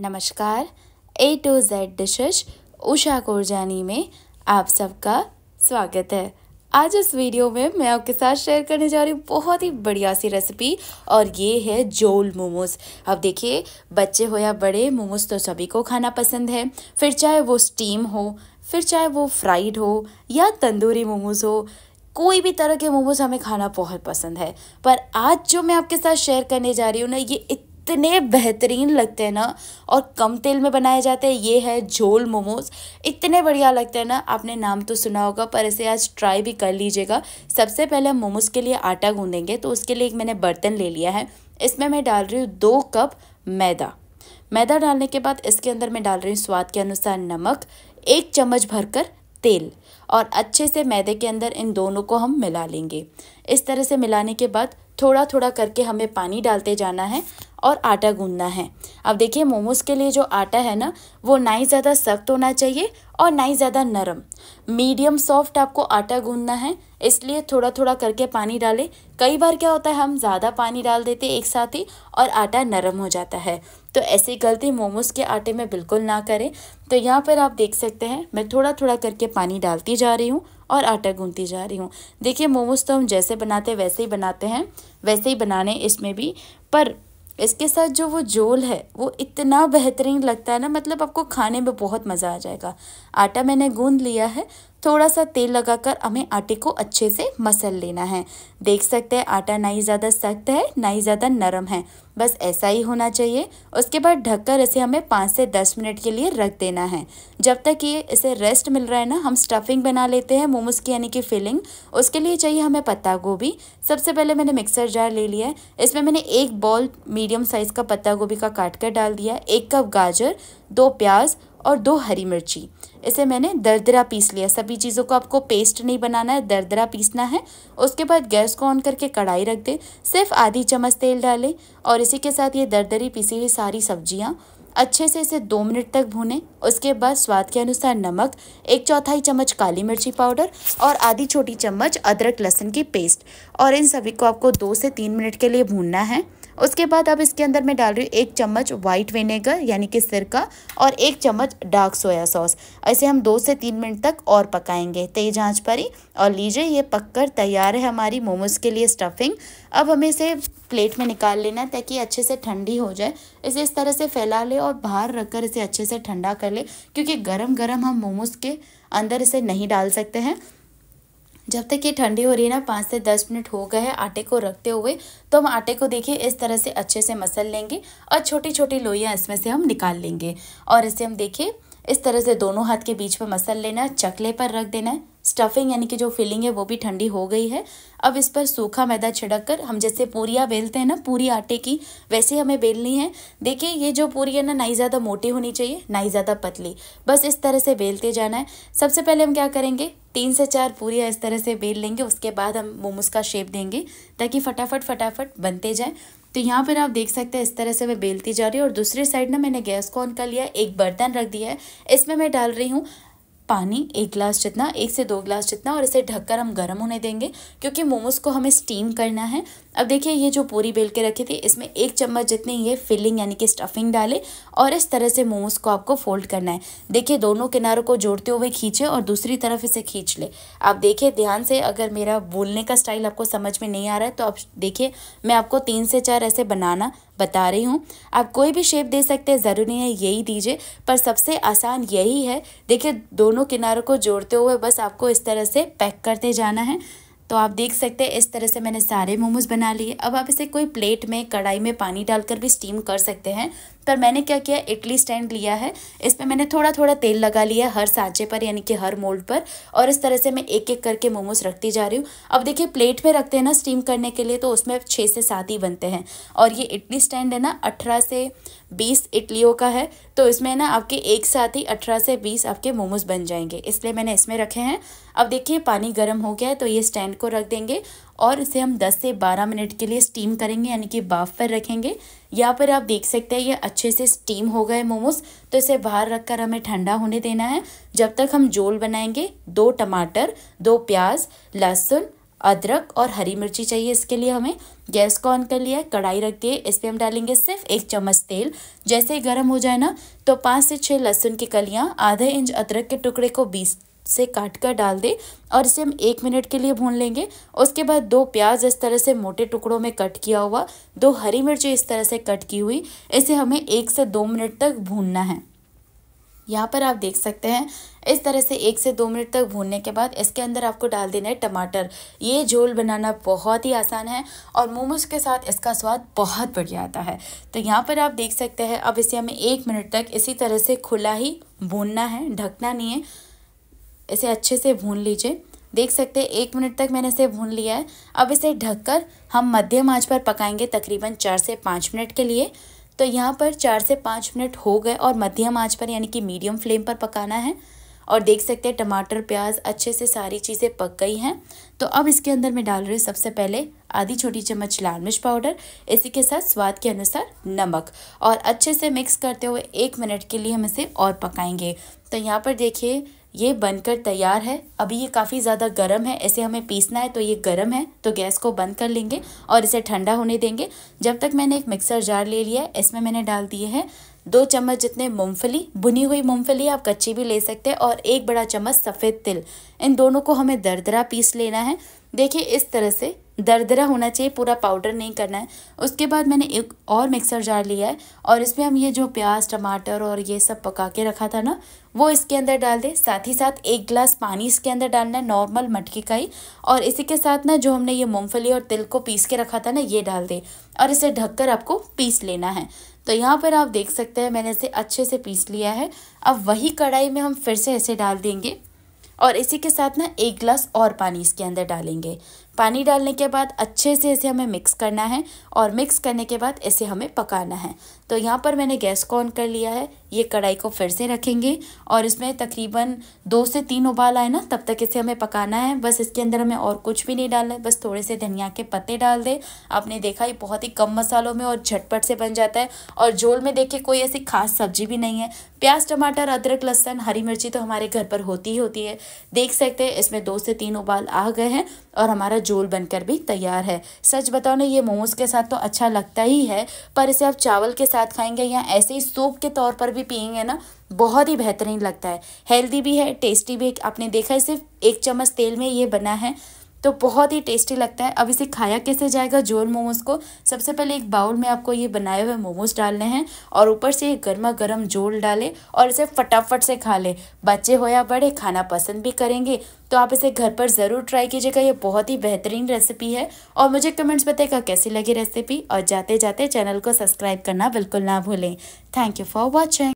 नमस्कार A to Z dishes Usha Korjani में आप सबका स्वागत है आज इस वीडियो में मैं आपके साथ शेयर करने जा रही हूँ बहुत ही बढ़िया सी रेसिपी और ये है जोल मोमोज अब देखिए बच्चे हो या बड़े मोमोज तो सभी को खाना पसंद है फिर चाहे वो स्टीम हो फिर चाहे वो फ्राइड हो या तंदूरी मोमोज हो कोई भी तरह के मोमोज हमें खाना बहुत पसंद है पर आज जो मैं आपके साथ शेयर करने जा रही हूँ ना ये इतने बेहतरीन लगते हैं ना और कम तेल में बनाए जाते हैं ये है झोल मोमोज इतने बढ़िया लगते हैं ना आपने नाम तो सुना होगा पर इसे आज ट्राई भी कर लीजिएगा सबसे पहले हम मोमोज़ के लिए आटा गूंदेंगे तो उसके लिए एक मैंने बर्तन ले लिया है इसमें मैं डाल रही हूँ दो कप मैदा मैदा डालने के बाद इसके अंदर मैं डाल रही हूँ स्वाद के अनुसार नमक एक चम्मच भरकर तेल और अच्छे से मैदे के अंदर इन दोनों को हम मिला लेंगे इस तरह से मिलाने के बाद थोड़ा थोड़ा करके हमें पानी डालते जाना है और आटा गूंदना है अब देखिए मोमोज़ के लिए जो आटा है ना वो ना ही ज़्यादा सख्त होना चाहिए और ना ही ज़्यादा नरम मीडियम सॉफ्ट आपको आटा गूंदना है इसलिए थोड़ा थोड़ा करके पानी डालें कई बार क्या होता है हम ज़्यादा पानी डाल देते एक साथ ही और आटा नरम हो जाता है तो ऐसी गलती मोमोज़ के आटे में बिल्कुल ना करें तो यहाँ पर आप देख सकते हैं मैं थोड़ा थोड़ा करके पानी डालती जा रही हूँ और आटा गूंथती जा रही हूँ देखिए मोमोज तो हम जैसे बनाते हैं वैसे ही बनाते हैं वैसे ही बनाने इसमें भी पर इसके साथ जो वो जोल है वो इतना बेहतरीन लगता है ना मतलब आपको खाने में बहुत मज़ा आ जाएगा आटा मैंने गूंद लिया है थोड़ा सा तेल लगाकर हमें आटे को अच्छे से मसल लेना है देख सकते हैं आटा ना ही ज़्यादा सख्त है ना ही ज़्यादा नरम है बस ऐसा ही होना चाहिए उसके बाद ढककर इसे हमें पाँच से दस मिनट के लिए रख देना है जब तक ये इसे रेस्ट मिल रहा है ना हम स्टफिंग बना लेते हैं मोमोज़ की यानी कि फिलिंग उसके लिए चाहिए हमें पत्ता गोभी सबसे पहले मैंने मिक्सर जार ले लिया है इसमें मैंने एक बॉल मीडियम साइज़ का पत्ता गोभी का काट कर डाल दिया एक कप गाजर दो प्याज और दो हरी मिर्ची इसे मैंने दरदरा पीस लिया सभी चीज़ों को आपको पेस्ट नहीं बनाना है दरदरा पीसना है उसके बाद गैस को ऑन करके कढ़ाई रख दें सिर्फ आधी चम्मच तेल डालें और इसी के साथ ये दरदरी पीसी हुई सारी सब्जियाँ अच्छे से इसे दो मिनट तक भूनें उसके बाद स्वाद के अनुसार नमक एक चौथाई चम्मच काली मिर्ची पाउडर और आधी छोटी चम्मच अदरक लहसुन की पेस्ट और इन सभी को आपको दो से तीन मिनट के लिए भूनना है उसके बाद अब इसके अंदर मैं डाल रही हूँ एक चम्मच वाइट विनेगर यानी कि सिरका और एक चम्मच डार्क सोया सॉस ऐसे हम दो से तीन मिनट तक और पकाएंगे तेज आंच पर ही और लीजिए ये पककर तैयार है हमारी मोमोज़ के लिए स्टफिंग अब हमें इसे प्लेट में निकाल लेना है ताकि अच्छे से ठंडी हो जाए इसे इस तरह से फैला ले और बाहर रखकर इसे अच्छे से ठंडा कर ले क्योंकि गरम गरम हम मोमोज़ के अंदर इसे नहीं डाल सकते हैं जब तक ये ठंडी हो रही है ना पाँच से दस मिनट हो गए हैं आटे को रखते हुए तो हम आटे को देखिए इस तरह से अच्छे से मसल लेंगे और छोटी छोटी लोइयाँ इसमें से हम निकाल लेंगे और इसे हम देखिए इस तरह से दोनों हाथ के बीच में मसल लेना है चकले पर रख देना है स्टफिंग यानी कि जो फिलिंग है वो भी ठंडी हो गई है अब इस पर सूखा मैदा छिड़क कर हम जैसे पूरियाँ बेलते हैं ना पूरी आटे की वैसे हमें बेलनी है देखिए ये जो पूरी है ना ना ही ज़्यादा मोटी होनी चाहिए ना ही ज़्यादा पतली बस इस तरह से बेलते जाना है सबसे पहले हम क्या करेंगे तीन से चार पूरियाँ इस तरह से बेल लेंगे उसके बाद हम मोमोज का शेप देंगे ताकि फटाफट फटाफट बनते जाए तो यहाँ पर आप देख सकते हैं इस तरह से मैं बेलती जा रही हूँ और दूसरी साइड ना मैंने गैस को ऑन कर लिया एक बर्तन रख दिया है इसमें मैं डाल रही हूँ पानी एक ग्लास जितना एक से दो ग्लास जितना और इसे ढककर हम गर्म होने देंगे क्योंकि मोमोज़ को हमें स्टीम करना है अब देखिए ये जो पूरी बेल के रखी थी इसमें एक चम्मच जितनी ये फिलिंग यानी कि स्टफिंग डाले और इस तरह से मोमोज को आपको फोल्ड करना है देखिए दोनों किनारों को जोड़ते हुए खींचे और दूसरी तरफ इसे खींच ले आप देखिए ध्यान से अगर मेरा बोलने का स्टाइल आपको समझ में नहीं आ रहा है तो आप देखिए मैं आपको तीन से चार ऐसे बनाना बता रही हूँ आप कोई भी शेप दे सकते हैं ज़रूरी है यही दीजिए पर सबसे आसान यही है देखिए दोनों किनारों को जोड़ते हुए बस आपको इस तरह से पैक करते जाना है तो आप देख सकते हैं इस तरह से मैंने सारे मोमोज़ बना लिए अब आप इसे कोई प्लेट में कढ़ाई में पानी डालकर भी स्टीम कर सकते हैं पर मैंने क्या किया इडली स्टैंड लिया है इस पर मैंने थोड़ा थोड़ा तेल लगा लिया हर सांचे पर यानी कि हर मोल्ड पर और इस तरह से मैं एक एक करके मोमोज रखती जा रही हूँ अब देखिए प्लेट में रखते हैं ना स्टीम करने के लिए तो उसमें छः से सात ही बनते हैं और ये इडली स्टैंड है ना अठारह से बीस इडलियों का है तो इसमें ना आपके एक साथ ही अठारह से बीस आपके मोमोज बन जाएंगे इसलिए मैंने इसमें रखे हैं अब देखिए पानी गर्म हो गया है तो ये स्टैंड को रख देंगे और इसे हम 10 से 12 मिनट के लिए स्टीम करेंगे यानी कि बाफ पर रखेंगे यहाँ पर आप देख सकते हैं ये अच्छे से स्टीम हो गए मोमोज़ तो इसे बाहर रखकर हमें ठंडा होने देना है जब तक हम जोल बनाएंगे दो टमाटर दो प्याज लहसुन अदरक और हरी मिर्ची चाहिए इसके लिए हमें गैस को ऑन कर लिया कढ़ाई रख दिए इस पर हम डालेंगे सिर्फ एक चम्मच तेल जैसे ही गर्म हो जाए ना तो पाँच से छः लहसुन की कलियाँ आधे इंच अदरक के टुकड़े को बीस से काट कर डाल दें और इसे हम एक मिनट के लिए भून लेंगे उसके बाद दो प्याज इस तरह से मोटे टुकड़ों में कट किया हुआ दो हरी मिर्च इस तरह से कट की हुई इसे हमें एक से दो मिनट तक भूनना है यहाँ पर आप देख सकते हैं इस तरह से एक से दो मिनट तक भूनने के बाद इसके अंदर आपको डाल देना है टमाटर ये झोल बनाना बहुत ही आसान है और मोमोज के साथ इसका स्वाद बहुत बढ़िया आता है तो यहाँ पर आप देख सकते हैं अब इसे हमें एक मिनट तक इसी तरह से खुला ही भूनना है ढकना नहीं है इसे अच्छे से भून लीजिए देख सकते हैं एक मिनट तक मैंने इसे भून लिया है अब इसे ढककर हम मध्यम आंच पर पकाएंगे तकरीबन चार से पाँच मिनट के लिए तो यहाँ पर चार से पाँच मिनट हो गए और मध्यम आंच पर यानी कि मीडियम फ्लेम पर पकाना है और देख सकते हैं टमाटर प्याज अच्छे से सारी चीज़ें पक गई हैं तो अब इसके अंदर मैं डाल रही हूँ सबसे पहले आधी छोटी चम्मच लाल मिर्च पाउडर इसी के साथ स्वाद के अनुसार नमक और अच्छे से मिक्स करते हुए एक मिनट के लिए हम इसे और पकाएंगे तो यहाँ पर देखिए ये बनकर तैयार है अभी ये काफ़ी ज़्यादा गर्म है ऐसे हमें पीसना है तो ये गर्म है तो गैस को बंद कर लेंगे और इसे ठंडा होने देंगे जब तक मैंने एक मिक्सर जार ले लिया है इसमें मैंने डाल दिए हैं दो चम्मच जितने मूंगफली भुनी हुई मूंगफली आप कच्ची भी ले सकते हैं और एक बड़ा चम्मच सफ़ेद तिल इन दोनों को हमें दरदरा पीस लेना है देखिए इस तरह से दरदरा होना चाहिए पूरा पाउडर नहीं करना है उसके बाद मैंने एक और मिक्सर जार लिया है और इसमें हम ये जो प्याज टमाटर और ये सब पका के रखा था ना वो इसके अंदर डाल दें साथ ही साथ एक गिलास पानी इसके अंदर डालना है नॉर्मल मटकी का ही और इसी के साथ ना जो हमने ये मूंगफली और तिल को पीस के रखा था ना ये डाल दें और इसे ढककर आपको पीस लेना है तो यहाँ पर आप देख सकते हैं मैंने इसे अच्छे से पीस लिया है अब वही कढ़ाई में हम फिर से ऐसे डाल देंगे और इसी के साथ ना एक गिलास और पानी इसके अंदर डालेंगे पानी डालने के बाद अच्छे से इसे हमें मिक्स करना है और मिक्स करने के बाद इसे हमें पकाना है तो यहाँ पर मैंने गैस को ऑन कर लिया है ये कढ़ाई को फिर से रखेंगे और इसमें तकरीबन दो से तीन उबाल आए ना तब तक इसे हमें पकाना है बस इसके अंदर हमें और कुछ भी नहीं डालना है बस थोड़े से धनिया के पत्ते डाल दें आपने देखा ये बहुत ही कम मसालों में और झटपट से बन जाता है और झोल में देखिए कोई ऐसी खास सब्जी भी नहीं है प्याज टमाटर अदरक लहसन हरी मिर्ची तो हमारे घर पर होती ही होती है देख सकते हैं इसमें दो से तीन उबाल आ गए हैं और हमारा झोल बनकर भी तैयार है सच बताओ ना ये मोमोज़ के साथ तो अच्छा लगता ही है पर इसे आप चावल के साथ खाएंगे या ऐसे ही सूप के तौर पर भी पियेंगे ना बहुत ही बेहतरीन लगता है हेल्दी भी है टेस्टी भी है आपने देखा है सिर्फ एक चम्मच तेल में ये बना है तो बहुत ही टेस्टी लगता है अब इसे खाया कैसे जाएगा जोल मोमोज़ को सबसे पहले एक बाउल में आपको ये बनाए हुए मोमोज़ डालने हैं और ऊपर से गर्मा गर्म जोल डालें और इसे फटाफट से खा लें बच्चे हो या बड़े खाना पसंद भी करेंगे तो आप इसे घर पर ज़रूर ट्राई कीजिएगा ये बहुत ही बेहतरीन रेसिपी है और मुझे कमेंट्स बताएगा कैसी लगी रेसिपी और जाते जाते चैनल को सब्सक्राइब करना बिल्कुल ना भूलें थैंक यू फॉर वॉचिंग